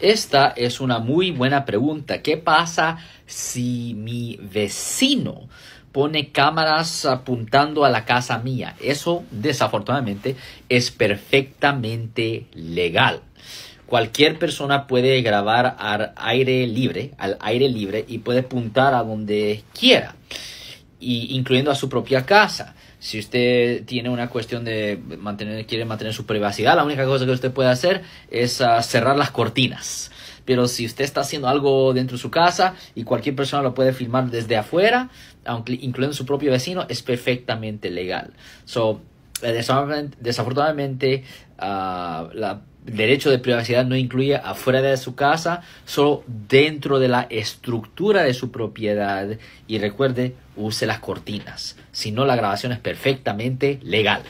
Esta es una muy buena pregunta. ¿Qué pasa si mi vecino pone cámaras apuntando a la casa mía? Eso, desafortunadamente, es perfectamente legal. Cualquier persona puede grabar al aire libre, al aire libre y puede apuntar a donde quiera y incluyendo a su propia casa. Si usted tiene una cuestión de mantener, quiere mantener su privacidad, la única cosa que usted puede hacer es ah, cerrar las cortinas. Pero si usted está haciendo algo dentro de su casa y cualquier persona lo puede filmar desde afuera, aunque, incluyendo su propio vecino, es perfectamente legal. So, desafortunadamente el ah, la derecho de privacidad no incluye afuera de su casa, solo dentro de la estructura de su propiedad. Y recuerde, use las cortinas, si no la grabación es perfectamente legal.